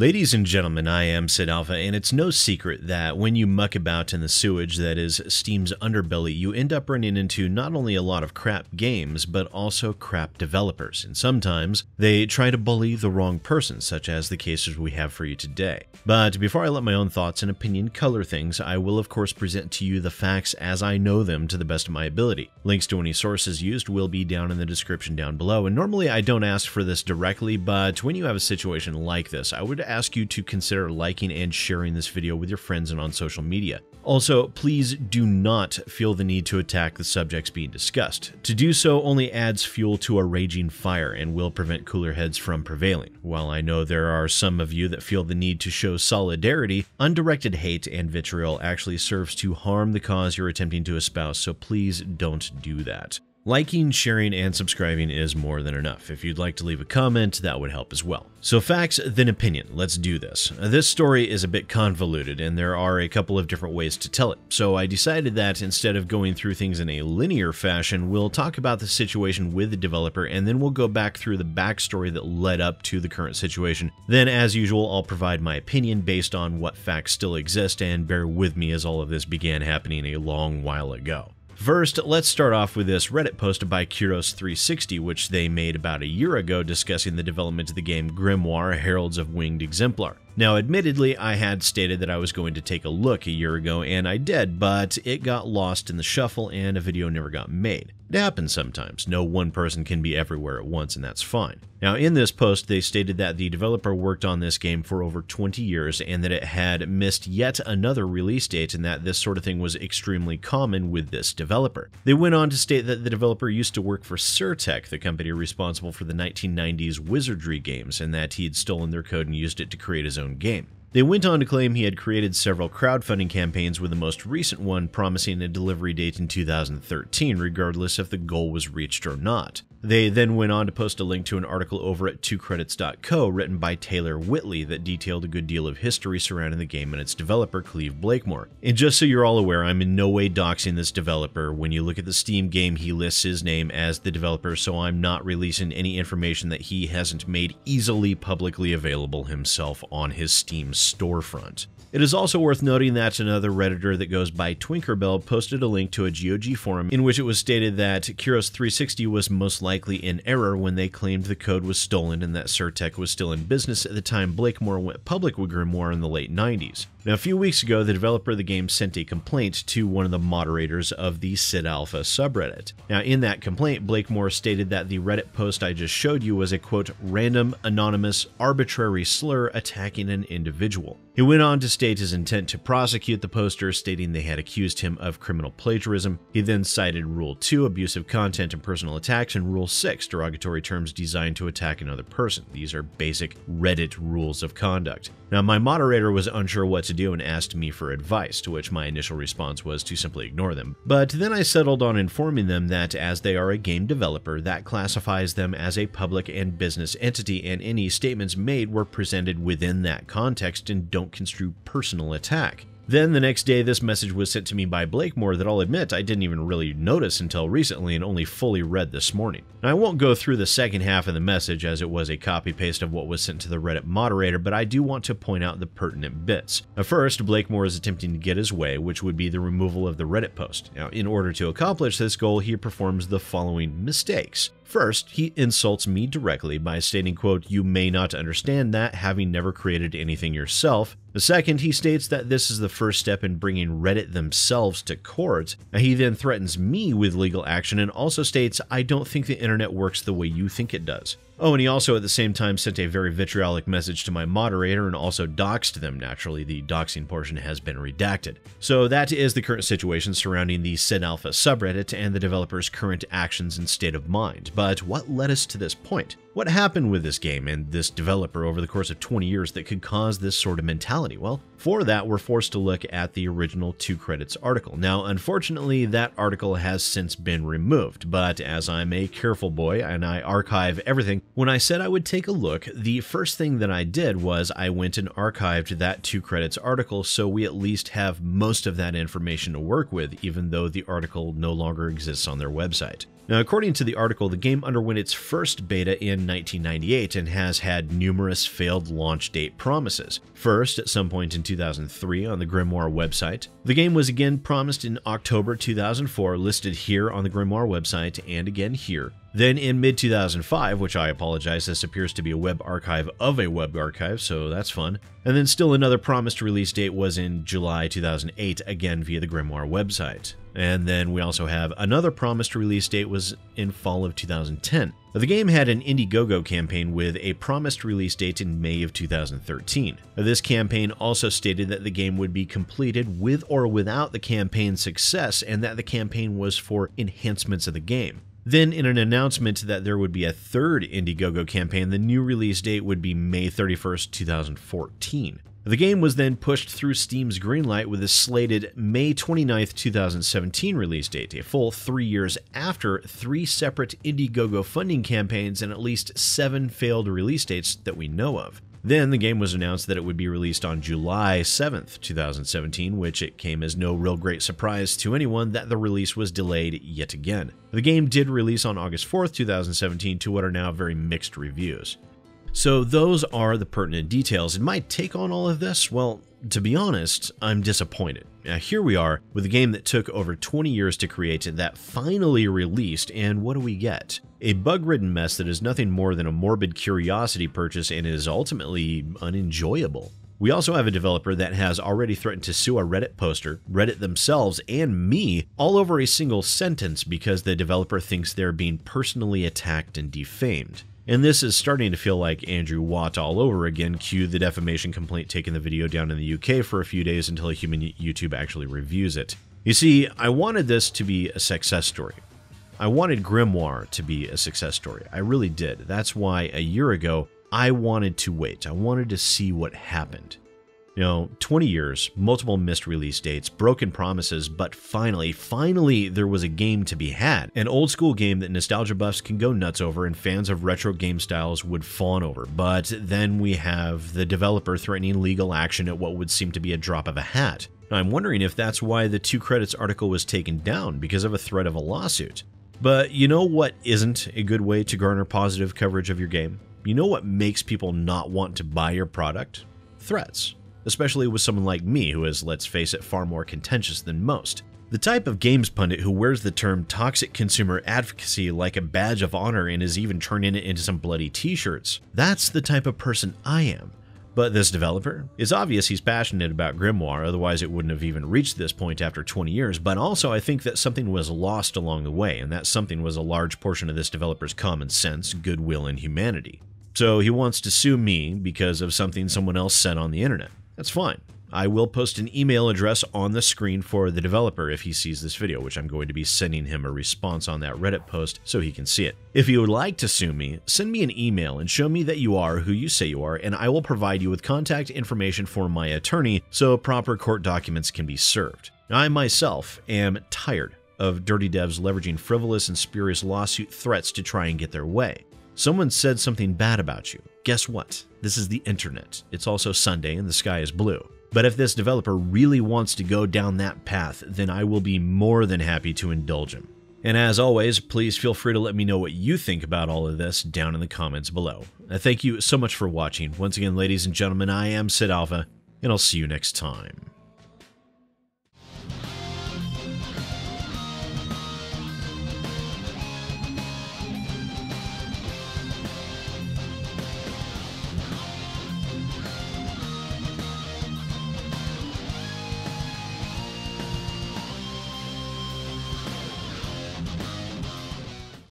Ladies and gentlemen, I am Sid Alpha, and it's no secret that when you muck about in the sewage that is Steam's underbelly, you end up running into not only a lot of crap games, but also crap developers, and sometimes they try to bully the wrong person, such as the cases we have for you today. But before I let my own thoughts and opinion color things, I will of course present to you the facts as I know them to the best of my ability. Links to any sources used will be down in the description down below, and normally I don't ask for this directly, but when you have a situation like this, I would ask you to consider liking and sharing this video with your friends and on social media. Also, please do not feel the need to attack the subjects being discussed. To do so only adds fuel to a raging fire and will prevent cooler heads from prevailing. While I know there are some of you that feel the need to show solidarity, undirected hate and vitriol actually serves to harm the cause you're attempting to espouse, so please don't do that. Liking, sharing, and subscribing is more than enough. If you'd like to leave a comment, that would help as well. So facts, then opinion. Let's do this. This story is a bit convoluted, and there are a couple of different ways to tell it. So I decided that instead of going through things in a linear fashion, we'll talk about the situation with the developer, and then we'll go back through the backstory that led up to the current situation. Then, as usual, I'll provide my opinion based on what facts still exist, and bear with me as all of this began happening a long while ago. First, let's start off with this Reddit post by Kuros360, which they made about a year ago discussing the development of the game Grimoire Heralds of Winged Exemplar. Now, admittedly, I had stated that I was going to take a look a year ago, and I did, but it got lost in the shuffle and a video never got made. It happens sometimes. No one person can be everywhere at once, and that's fine. Now, in this post, they stated that the developer worked on this game for over 20 years and that it had missed yet another release date, and that this sort of thing was extremely common with this developer. They went on to state that the developer used to work for Surtech, the company responsible for the 1990s wizardry games, and that he'd stolen their code and used it to create his own own game. They went on to claim he had created several crowdfunding campaigns, with the most recent one promising a delivery date in 2013, regardless if the goal was reached or not. They then went on to post a link to an article over at 2credits.co written by Taylor Whitley that detailed a good deal of history surrounding the game and its developer, Cleve Blakemore. And just so you're all aware, I'm in no way doxing this developer. When you look at the Steam game, he lists his name as the developer, so I'm not releasing any information that he hasn't made easily publicly available himself on his Steam storefront. It is also worth noting that another Redditor that goes by Twinkerbell posted a link to a GOG forum in which it was stated that Kuros 360 was most likely likely in error when they claimed the code was stolen and that Surtech was still in business at the time Blakemore went public with Grimoire in the late 90s. Now, a few weeks ago, the developer of the game sent a complaint to one of the moderators of the SID Alpha subreddit. Now, in that complaint, Blakemore stated that the Reddit post I just showed you was a quote, random, anonymous, arbitrary slur attacking an individual. He went on to state his intent to prosecute the poster, stating they had accused him of criminal plagiarism. He then cited Rule 2, abusive content and personal attacks, and Rule Rule 6, derogatory terms designed to attack another person. These are basic Reddit rules of conduct. Now, my moderator was unsure what to do and asked me for advice, to which my initial response was to simply ignore them. But then I settled on informing them that as they are a game developer, that classifies them as a public and business entity, and any statements made were presented within that context and don't construe personal attack. Then the next day, this message was sent to me by Blakemore that I'll admit I didn't even really notice until recently and only fully read this morning. Now, I won't go through the second half of the message as it was a copy paste of what was sent to the Reddit moderator, but I do want to point out the pertinent bits. first, Blakemore is attempting to get his way, which would be the removal of the Reddit post. Now, in order to accomplish this goal, he performs the following mistakes. First, he insults me directly by stating, quote, you may not understand that, having never created anything yourself. The second, he states that this is the first step in bringing Reddit themselves to court. And he then threatens me with legal action and also states, I don't think the internet works the way you think it does. Oh, and he also at the same time sent a very vitriolic message to my moderator and also doxed them. Naturally, the doxing portion has been redacted. So that is the current situation surrounding the Alpha subreddit and the developer's current actions and state of mind. But what led us to this point? What happened with this game and this developer over the course of 20 years that could cause this sort of mentality? Well, for that, we're forced to look at the original two credits article. Now, unfortunately, that article has since been removed, but as I'm a careful boy and I archive everything, when I said I would take a look, the first thing that I did was I went and archived that two credits article so we at least have most of that information to work with, even though the article no longer exists on their website. Now, according to the article, the game underwent its first beta in 1998 and has had numerous failed launch date promises. First, at some point in 2003 on the Grimoire website, the game was again promised in October 2004, listed here on the Grimoire website and again here. Then in mid 2005, which I apologize, this appears to be a web archive of a web archive, so that's fun. And then still another promised release date was in July 2008, again via the Grimoire website. And then we also have another promised release date was in fall of 2010. The game had an Indiegogo campaign with a promised release date in May of 2013. This campaign also stated that the game would be completed with or without the campaign's success and that the campaign was for enhancements of the game. Then, in an announcement that there would be a third Indiegogo campaign, the new release date would be May 31st, 2014. The game was then pushed through Steam's greenlight with a slated May 29th, 2017 release date, a full three years after three separate Indiegogo funding campaigns and at least seven failed release dates that we know of. Then the game was announced that it would be released on July 7th, 2017, which it came as no real great surprise to anyone that the release was delayed yet again. The game did release on August 4th, 2017 to what are now very mixed reviews. So those are the pertinent details. And my take on all of this, well, to be honest, I'm disappointed. Now here we are with a game that took over 20 years to create that finally released, and what do we get? A bug-ridden mess that is nothing more than a morbid curiosity purchase and is ultimately unenjoyable. We also have a developer that has already threatened to sue a Reddit poster, Reddit themselves, and me all over a single sentence because the developer thinks they're being personally attacked and defamed. And this is starting to feel like Andrew Watt all over again. Cue the defamation complaint taking the video down in the UK for a few days until a human YouTube actually reviews it. You see, I wanted this to be a success story. I wanted Grimoire to be a success story. I really did. That's why a year ago, I wanted to wait. I wanted to see what happened you know, 20 years, multiple missed release dates, broken promises, but finally, finally, there was a game to be had. An old school game that nostalgia buffs can go nuts over and fans of retro game styles would fawn over. But then we have the developer threatening legal action at what would seem to be a drop of a hat. Now, I'm wondering if that's why the two credits article was taken down because of a threat of a lawsuit. But you know what isn't a good way to garner positive coverage of your game? You know what makes people not want to buy your product? Threats especially with someone like me who is, let's face it, far more contentious than most. The type of games pundit who wears the term toxic consumer advocacy like a badge of honor and is even turning it into some bloody t shirts. That's the type of person I am. But this developer, it's obvious he's passionate about Grimoire, otherwise it wouldn't have even reached this point after 20 years, but also I think that something was lost along the way, and that something was a large portion of this developer's common sense, goodwill, and humanity. So he wants to sue me because of something someone else said on the internet that's fine. I will post an email address on the screen for the developer if he sees this video, which I'm going to be sending him a response on that Reddit post so he can see it. If you would like to sue me, send me an email and show me that you are who you say you are, and I will provide you with contact information for my attorney so proper court documents can be served. I myself am tired of dirty devs leveraging frivolous and spurious lawsuit threats to try and get their way. Someone said something bad about you, Guess what? This is the internet. It's also Sunday and the sky is blue. But if this developer really wants to go down that path, then I will be more than happy to indulge him. And as always, please feel free to let me know what you think about all of this down in the comments below. Uh, thank you so much for watching. Once again, ladies and gentlemen, I am Sid Alpha, and I'll see you next time.